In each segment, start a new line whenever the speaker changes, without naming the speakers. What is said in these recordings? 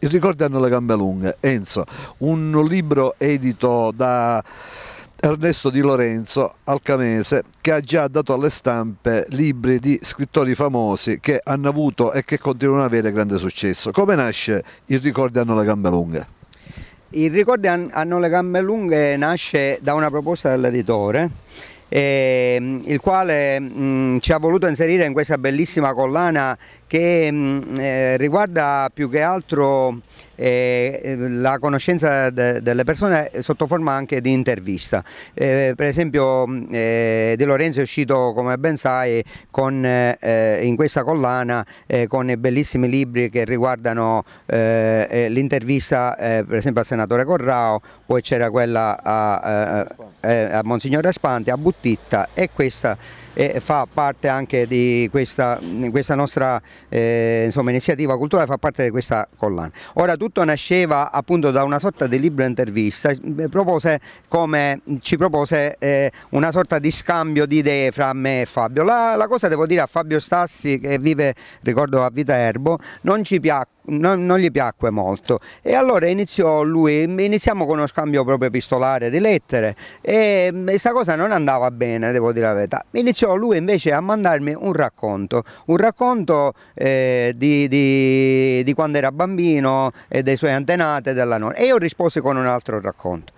I ricordi hanno le gambe lunghe, Enzo, un libro edito da Ernesto Di Lorenzo, alcamese, che ha già dato alle stampe libri di scrittori famosi che hanno avuto e che continuano ad avere grande successo. Come nasce Il ricordi hanno le gambe lunghe?
Il ricordi hanno le gambe lunghe nasce da una proposta dell'editore eh, il quale mh, mm, ci ha voluto inserire in questa bellissima collana che mh, mm, eh, riguarda più che altro eh, la conoscenza de, delle persone sotto forma anche di intervista. Eh, per esempio mm, eh, De Lorenzo è uscito, come ben sai, con, eh, in questa collana eh, con i bellissimi libri che riguardano eh, l'intervista per esempio al senatore Corrao, poi c'era quella a, a, a, a Monsignore Aspanti, a Buttitta e questa e fa parte anche di questa, questa nostra eh, insomma, iniziativa culturale, fa parte di questa collana. Ora tutto nasceva appunto da una sorta di libro intervista, eh, propose come, ci propose eh, una sorta di scambio di idee fra me e Fabio. La, la cosa devo dire a Fabio Stassi che vive, ricordo, a Viterbo, non ci piacque non, non, gli piacque molto e allora iniziò lui, iniziamo con uno scambio proprio epistolare di lettere e questa mm, cosa non andava bene, devo dire la verità, iniziò lui invece a mandarmi un racconto, un racconto eh, di, di, di, quando era bambino e dei suoi antenati e della nonna e io risposi con un altro racconto.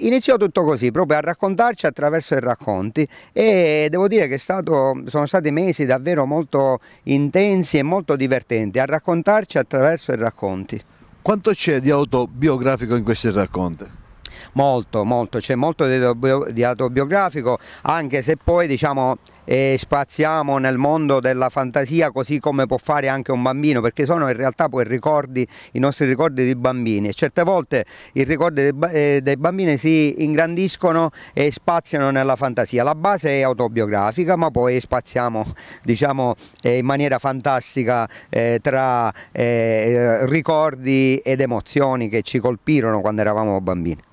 Iniziò tutto così, proprio a raccontarci attraverso i racconti e devo dire che stato, sono stati mesi davvero molto intensi e molto divertenti a raccontarci attraverso i racconti.
Quanto c'è di autobiografico in questi racconti?
molto, molto, c'è molto di autobiografico, anche se poi diciamo, eh, spaziamo nel mondo della fantasia così come può fare anche un bambino, perché sono in realtà poi ricordi, i nostri ricordi di bambini e certe volte i ricordi dei, eh, dei bambini si ingrandiscono e spaziano nella fantasia. La base è autobiografica, ma poi spaziamo diciamo, eh, in maniera fantastica eh, tra eh, ricordi ed emozioni che ci colpirono quando eravamo bambini.